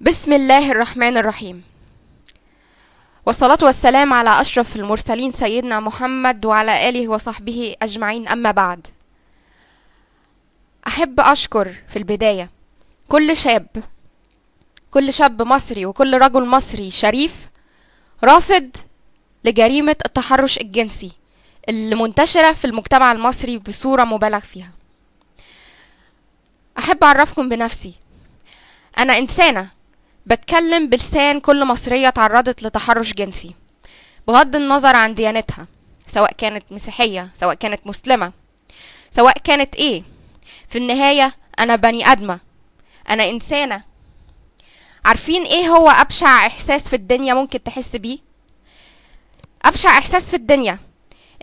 بسم الله الرحمن الرحيم والصلاة والسلام على أشرف المرسلين سيدنا محمد وعلى آله وصحبه أجمعين أما بعد أحب أشكر في البداية كل شاب كل شاب مصري وكل رجل مصري شريف رافض لجريمة التحرش الجنسي اللي منتشرة في المجتمع المصري بصورة مبالغ فيها أحب أعرفكم بنفسي أنا إنسانة بتكلم بلسان كل مصرية تعرضت لتحرش جنسي بغض النظر عن ديانتها سواء كانت مسيحية سواء كانت مسلمة سواء كانت ايه في النهاية انا بني ادمة انا انسانة عارفين ايه هو ابشع احساس في الدنيا ممكن تحس بيه ابشع احساس في الدنيا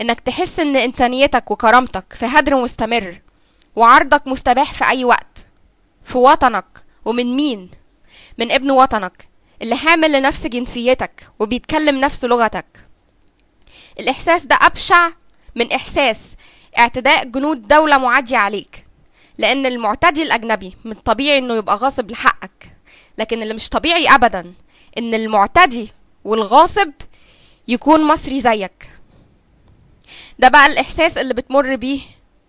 انك تحس ان انسانيتك وكرامتك في هدر مستمر وعرضك مستباح في اي وقت في وطنك ومن مين من ابن وطنك اللي حامل لنفس جنسيتك وبيتكلم نفس لغتك الإحساس ده أبشع من إحساس اعتداء جنود دولة معادية عليك لأن المعتدي الأجنبي من الطبيعي إنه يبقى غاصب لحقك لكن اللي مش طبيعي أبدا إن المعتدي والغاصب يكون مصري زيك ده بقى الإحساس اللي بتمر بيه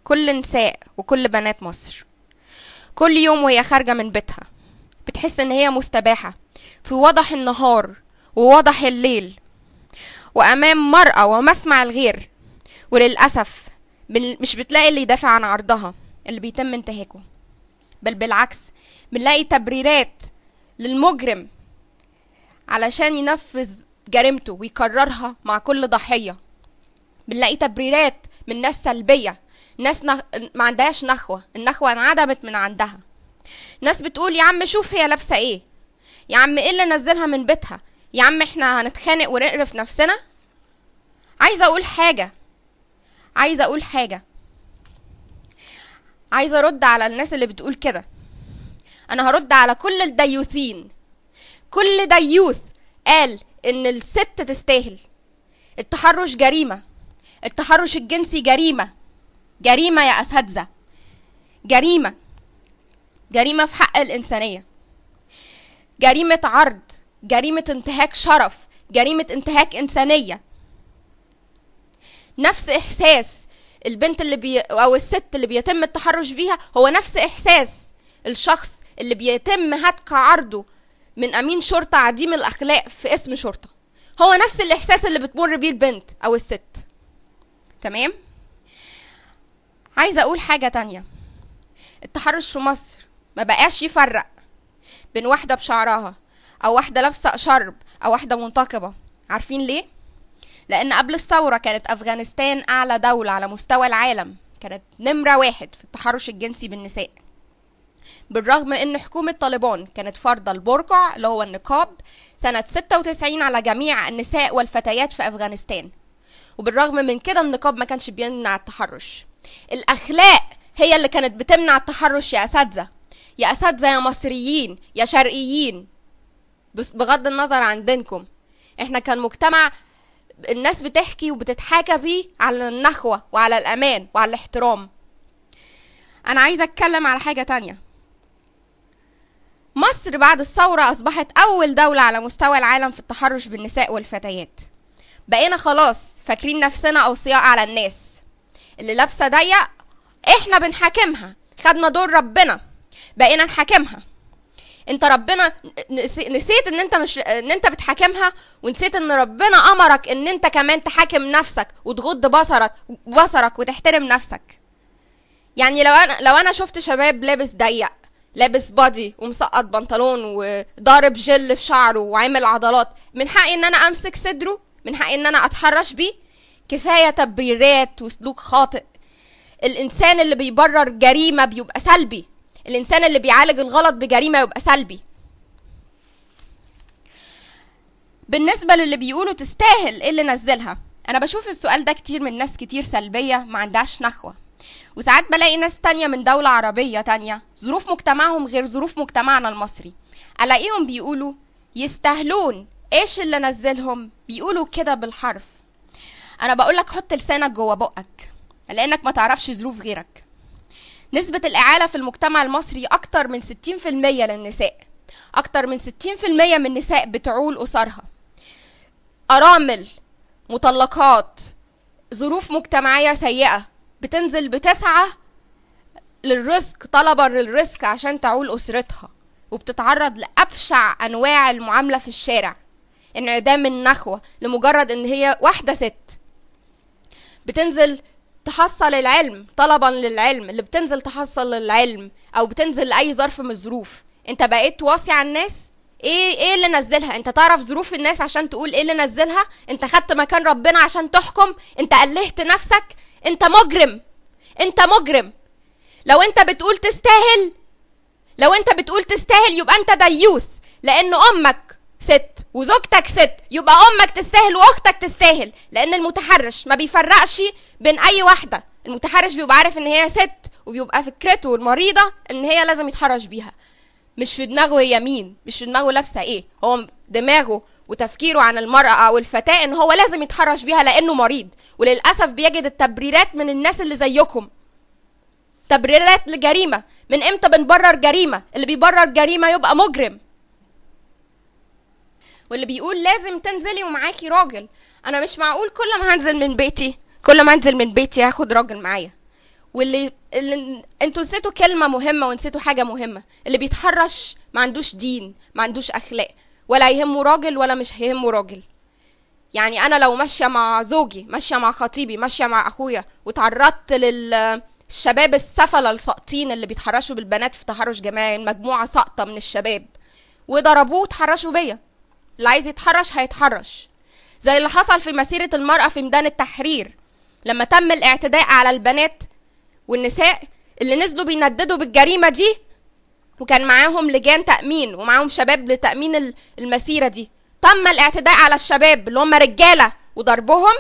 كل نساء وكل بنات مصر كل يوم وهي خارجة من بيتها بتحس ان هي مستباحه في وضح النهار ووضح الليل وامام مراه ومسمع الغير وللاسف مش بتلاقي اللي يدافع عن عرضها اللي بيتم انتهاكه بل بالعكس بنلاقي تبريرات للمجرم علشان ينفذ جريمته ويكررها مع كل ضحيه بنلاقي تبريرات من ناس سلبيه ناس نخ... ما عندهاش نخوه النخوه انعدمت من عندها ناس بتقول يا عم شوف هي لابسه ايه يا عم ايه اللي نزلها من بيتها يا عم احنا هنتخانق ونقرف نفسنا عايزه اقول حاجه عايزه اقول حاجه عايزه ارد على الناس اللي بتقول كده انا هرد على كل الديوثين كل ديوث قال ان الست تستاهل التحرش جريمه التحرش الجنسي جريمه جريمه يا اساتذه جريمه جريمة في حق الإنسانية جريمة عرض جريمة انتهاك شرف جريمة انتهاك إنسانية نفس إحساس البنت اللي بي أو الست اللي بيتم التحرش بيها هو نفس إحساس الشخص اللي بيتم هتك عرضه من أمين شرطة عديم الأخلاق في اسم شرطة هو نفس الإحساس اللي بتمر بيه البنت أو الست تمام عايزة أقول حاجة تانية التحرش في مصر ما بقاش يفرق بين واحدة بشعرها أو واحدة لابسة شرب أو واحدة منتقبة عارفين ليه؟ لأن قبل الثورة كانت أفغانستان أعلى دولة على مستوى العالم كانت نمرة واحد في التحرش الجنسي بالنساء بالرغم ان حكومة طالبان كانت فرضة البرقع اللي هو النقاب سنة 96 على جميع النساء والفتيات في أفغانستان وبالرغم من كده النقاب ما كانش بيمنع التحرش الأخلاق هي اللي كانت بتمنع التحرش يا أساتذة يا اساتذه يا مصريين يا شرقيين بغض النظر عن دينكم احنا كان مجتمع الناس بتحكي وبتتحاكى بيه على النخوة وعلى الأمان وعلى الاحترام أنا عايزة أتكلم على حاجة تانية مصر بعد الثورة أصبحت أول دولة على مستوى العالم في التحرش بالنساء والفتيات بقينا خلاص فاكرين نفسنا أوصياء على الناس اللي لابسة ضيق احنا بنحاكمها خدنا دور ربنا بقينا نحاكمها انت ربنا نسيت ان انت مش ان انت بتحاكمها ونسيت ان ربنا امرك ان انت كمان تحاكم نفسك وتغض بصرك بصرك وتحترم نفسك يعني لو انا لو انا شفت شباب لابس ضيق لابس بادي ومسقط بنطلون وضارب جل في شعره وعامل عضلات من حقي ان انا امسك صدره من حقي ان انا اتحرش بيه كفايه تبريرات وسلوك خاطئ الانسان اللي بيبرر جريمه بيبقى سلبي الانسان اللي بيعالج الغلط بجريمه يبقى سلبي بالنسبه للي بيقولوا تستاهل ايه اللي نزلها انا بشوف السؤال ده كتير من ناس كتير سلبيه ما عندهاش نخوه وساعات بلاقي ناس تانية من دولة عربية تانية ظروف مجتمعهم غير ظروف مجتمعنا المصري ألاقيهم بيقولوا يستاهلون إيش اللي نزلهم بيقولوا كده بالحرف أنا بقولك حط لسانك جوا بقك لأنك ما تعرفش ظروف غيرك نسبة الإعالة في المجتمع المصري أكتر من 60% للنساء أكتر من 60% من النساء بتعول أسرها أرامل مطلقات ظروف مجتمعية سيئة بتنزل بتسعى للرزق طلبا للرزق عشان تعول أسرتها وبتتعرض لأبشع أنواع المعاملة في الشارع انعدام النخوة لمجرد ان هي واحدة ست بتنزل تحصل العلم طلبا للعلم اللي بتنزل تحصل العلم او بتنزل لاي ظرف من الظروف انت بقيت واصي على الناس ايه ايه اللي نزلها انت تعرف ظروف الناس عشان تقول ايه اللي نزلها انت خدت مكان ربنا عشان تحكم انت قلهت نفسك انت مجرم انت مجرم لو انت بتقول تستاهل لو انت بتقول تستاهل يبقى انت ديوث لان امك ست وزوجتك ست يبقى امك تستاهل واختك تستاهل لان المتحرش ما بيفرقش بين اي واحده المتحرش بيبقى عارف ان هي ست وبيبقى فكرته المريضه ان هي لازم يتحرش بيها مش في دماغه هي مين مش في دماغه لابسه ايه هو دماغه وتفكيره عن المرأة أو الفتاة إن هو لازم يتحرش بيها لأنه مريض وللأسف بيجد التبريرات من الناس اللي زيكم تبريرات لجريمة من إمتى بنبرر جريمة اللي بيبرر جريمة يبقى مجرم واللي بيقول لازم تنزلي ومعاكي راجل انا مش معقول كل ما هنزل من بيتي كل ما انزل من بيتي هاخد راجل معايا واللي اللي انتوا نسيتوا كلمه مهمه ونسيتوا حاجه مهمه اللي بيتحرش ما عندوش دين ما عندوش اخلاق ولا يهمه راجل ولا مش هيهمه راجل يعني انا لو ماشيه مع زوجي ماشيه مع خطيبي ماشيه مع اخويا وتعرضت لل الشباب السفله الساقطين اللي بيتحرشوا بالبنات في تحرش جماعي مجموعة ساقطه من الشباب وضربوه وتحرشوا بيا اللي عايز يتحرش هيتحرش زي اللي حصل في مسيرة المرأة في ميدان التحرير لما تم الاعتداء على البنات والنساء اللي نزلوا بينددوا بالجريمة دي وكان معاهم لجان تأمين ومعاهم شباب لتأمين المسيرة دي تم الاعتداء على الشباب اللي هم رجالة وضربهم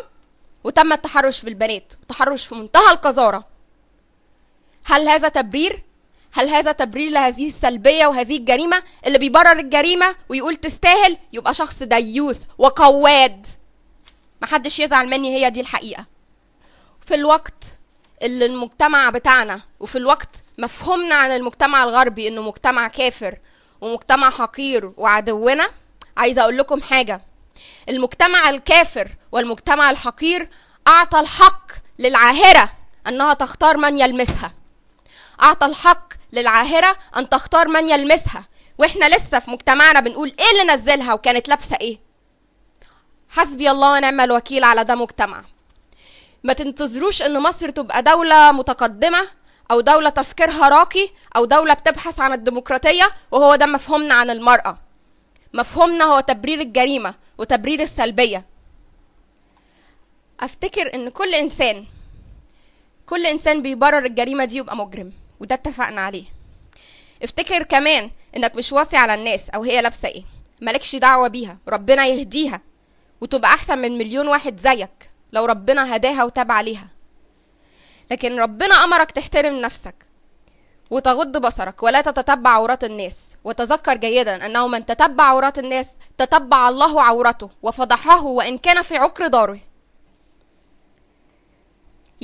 وتم التحرش بالبنات تحرش في منتهى القذارة هل هذا تبرير؟ هل هذا تبرير لهذه السلبية وهذه الجريمة اللي بيبرر الجريمة ويقول تستاهل يبقى شخص ديوث وقواد محدش يزعل مني هي دي الحقيقة في الوقت اللي المجتمع بتاعنا وفي الوقت مفهومنا عن المجتمع الغربي انه مجتمع كافر ومجتمع حقير وعدونا عايزه اقول لكم حاجه المجتمع الكافر والمجتمع الحقير اعطى الحق للعاهره انها تختار من يلمسها اعطى الحق للعاهرة أن تختار من يلمسها وإحنا لسه في مجتمعنا بنقول إيه اللي نزلها وكانت لابسة إيه حسبي الله ونعم الوكيل على ده مجتمع ما تنتظروش ان مصر تبقى دولة متقدمة او دولة تفكيرها راقي او دولة بتبحث عن الديمقراطية وهو ده مفهومنا عن المرأة مفهومنا هو تبرير الجريمة وتبرير السلبية افتكر ان كل انسان كل انسان بيبرر الجريمة دي يبقى مجرم وده اتفقنا عليه افتكر كمان انك مش واصي على الناس او هي لابسه ايه مالكش دعوه بيها ربنا يهديها وتبقى احسن من مليون واحد زيك لو ربنا هداها وتاب عليها لكن ربنا امرك تحترم نفسك وتغض بصرك ولا تتتبع عورات الناس وتذكر جيدا انه من تتبع عورات الناس تتبع الله عورته وفضحه وان كان في عكر داره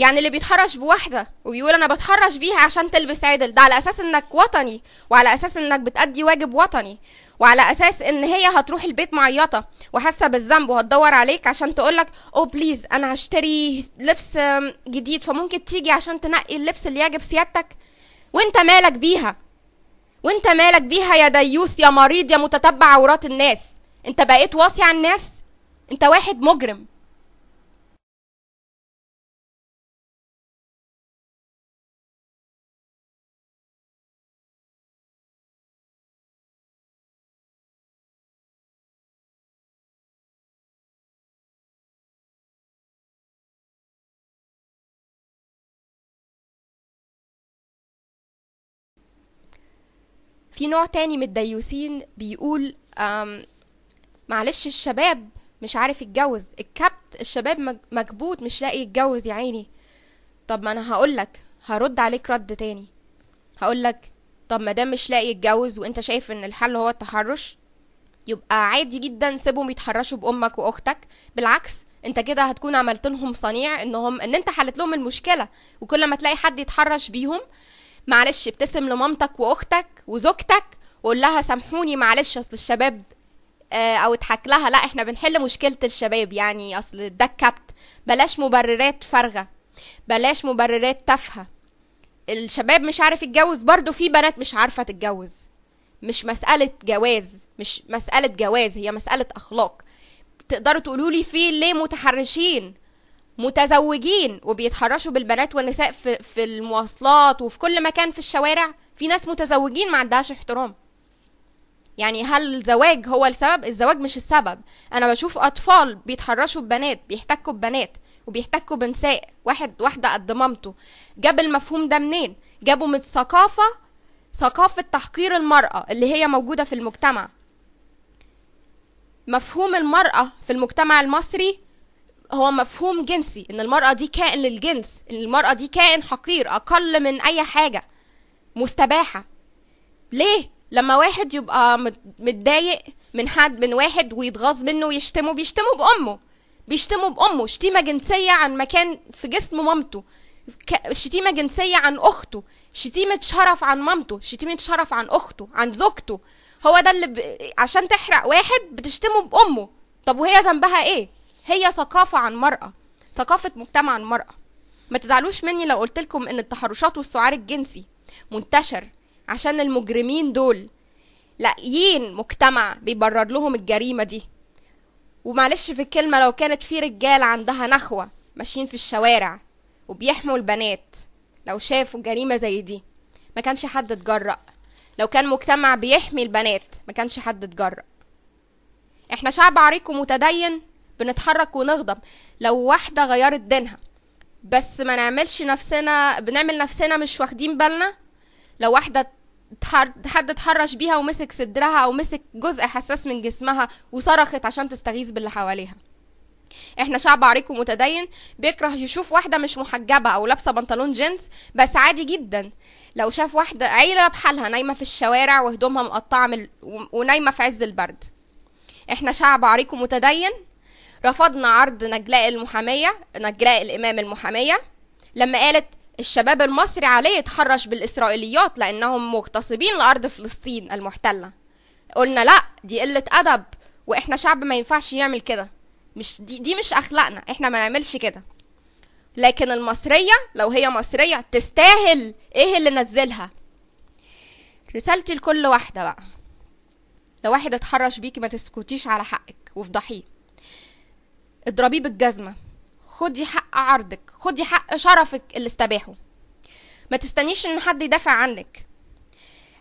يعني اللي بيتحرش بواحدة وبيقول أنا بتحرش بيها عشان تلبس عدل ده على أساس إنك وطني وعلى أساس إنك بتأدي واجب وطني وعلى أساس إن هي هتروح البيت معيطة وحاسة بالذنب وهتدور عليك عشان تقولك أو oh بليز أنا هشتري لبس جديد فممكن تيجي عشان تنقي اللبس اللي يعجب سيادتك وأنت مالك بيها وأنت مالك بيها يا ديوث يا مريض يا متتبع عورات الناس أنت بقيت واصي على الناس أنت واحد مجرم في نوع تاني من الديوسين بيقول معلش الشباب مش عارف يتجوز الكبت الشباب مكبوت مش لاقي يتجوز يا عيني طب ما انا هقولك هرد عليك رد تاني هقولك طب ما دام مش لاقي يتجوز وانت شايف ان الحل هو التحرش يبقى عادي جدا سيبهم يتحرشوا بامك واختك بالعكس انت كده هتكون عملت لهم صنيع انهم ان انت حلت لهم المشكله وكل ما تلاقي حد يتحرش بيهم معلش ابتسم لمامتك واختك وزوجتك وقول لها سامحوني معلش اصل الشباب آه، او اضحك لها لا احنا بنحل مشكله الشباب يعني اصل ده الكبت بلاش مبررات فارغه بلاش مبررات تافهه الشباب مش عارف يتجوز برضه في بنات مش عارفه تتجوز مش مساله جواز مش مساله جواز هي مساله اخلاق تقدروا تقولوا لي في ليه متحرشين متزوجين وبيتحرشوا بالبنات والنساء في, في المواصلات وفي كل مكان في الشوارع في ناس متزوجين ما عندهاش احترام يعني هل الزواج هو السبب الزواج مش السبب انا بشوف اطفال بيتحرشوا ببنات بيحتكوا ببنات وبيحتكوا بنساء واحد واحده قد مامته جاب المفهوم ده منين جابوا من الثقافه ثقافه تحقير المراه اللي هي موجوده في المجتمع مفهوم المراه في المجتمع المصري هو مفهوم جنسي ان المرأة دي كائن للجنس ان المرأة دي كائن حقير اقل من اي حاجة مستباحة ليه لما واحد يبقى متضايق من حد من واحد ويتغاظ منه ويشتمه بيشتمه بامه بيشتمه بامه شتيمه جنسيه عن مكان في جسم مامته شتيمه جنسيه عن اخته شتيمه شرف عن مامته شتيمه شرف عن اخته عن زوجته هو ده اللي ب... عشان تحرق واحد بتشتمه بامه طب وهي ذنبها ايه هي ثقافة عن مرأة ثقافة مجتمع عن مرأة ما تزعلوش مني لو قلتلكم ان التحرشات والسعار الجنسي منتشر عشان المجرمين دول لاقيين مجتمع بيبرر لهم الجريمة دي ومعلش في الكلمة لو كانت في رجال عندها نخوة ماشيين في الشوارع وبيحموا البنات لو شافوا جريمة زي دي ما كانش حد اتجرأ لو كان مجتمع بيحمي البنات ما كانش حد اتجرأ احنا شعب عريق ومتدين بنتحرك ونغضب لو واحدة غيرت دينها بس ما نعملش نفسنا بنعمل نفسنا مش واخدين بالنا لو واحدة حد اتحرش بيها ومسك صدرها او مسك جزء حساس من جسمها وصرخت عشان تستغيث باللي حواليها احنا شعب عريق ومتدين بيكره يشوف واحده مش محجبه او لابسه بنطلون جينز بس عادي جدا لو شاف واحده عيله بحالها نايمه في الشوارع وهدومها مقطعه من ونايمه في عز البرد احنا شعب عريق ومتدين رفضنا عرض نجلاء المحامية نجلاء الإمام المحامية لما قالت الشباب المصري عليه يتحرش بالإسرائيليات لأنهم مغتصبين لأرض فلسطين المحتلة قلنا لأ دي قلة أدب وإحنا شعب ما ينفعش يعمل كده مش دي, دي مش أخلاقنا إحنا ما نعملش كده لكن المصرية لو هي مصرية تستاهل إيه اللي نزلها رسالتي لكل واحدة بقى لو واحد اتحرش بيكي ما تسكتيش على حقك وافضحيه اضربيه بالجزمة خدي حق عرضك خدي حق شرفك اللي استباحه ما تستنيش ان حد يدافع عنك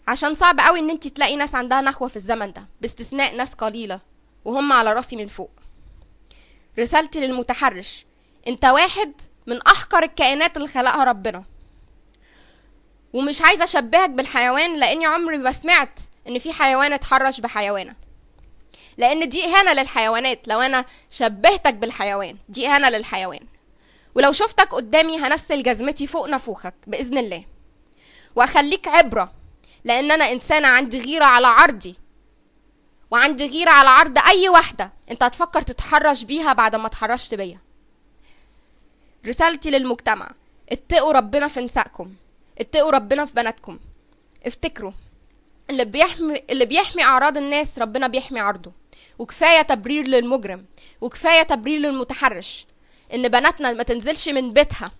عشان صعب قوي ان انت تلاقي ناس عندها نخوة في الزمن ده باستثناء ناس قليلة وهم على راسي من فوق رسالتي للمتحرش انت واحد من احقر الكائنات اللي خلقها ربنا ومش عايزه اشبهك بالحيوان لاني عمري ما سمعت ان في حيوان اتحرش بحيوانه لان دي اهانه للحيوانات لو انا شبهتك بالحيوان دي اهانه للحيوان ولو شفتك قدامي هنسل جزمتي فوق نافوخك باذن الله واخليك عبره لان انا انسانه عندي غيره على عرضي وعندي غيره على عرض اي واحده انت هتفكر تتحرش بيها بعد ما اتحرشت بيا رسالتي للمجتمع اتقوا ربنا في نسائكم اتقوا ربنا في بناتكم افتكروا اللي بيحمي اللي بيحمي اعراض الناس ربنا بيحمي عرضه وكفايه تبرير للمجرم وكفايه تبرير للمتحرش ان بناتنا ما تنزلش من بيتها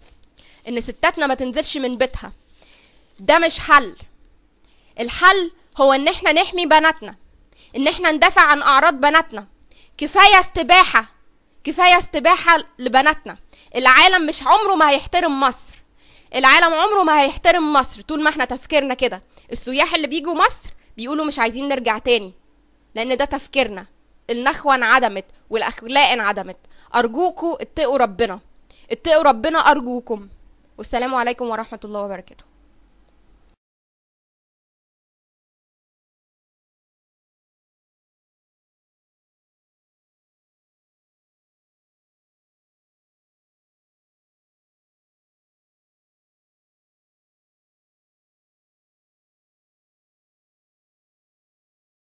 ان ستاتنا ما تنزلش من بيتها ده مش حل الحل هو ان احنا نحمي بناتنا ان احنا ندافع عن اعراض بناتنا كفايه استباحه كفايه استباحه لبناتنا العالم مش عمره ما هيحترم مصر العالم عمره ما هيحترم مصر طول ما احنا تفكيرنا كده السياح اللي بيجوا مصر بيقولوا مش عايزين نرجع تاني لان ده تفكيرنا النخوة انعدمت والأخلاق انعدمت أرجوكوا اتقوا ربنا اتقوا ربنا أرجوكم والسلام عليكم ورحمة الله وبركاته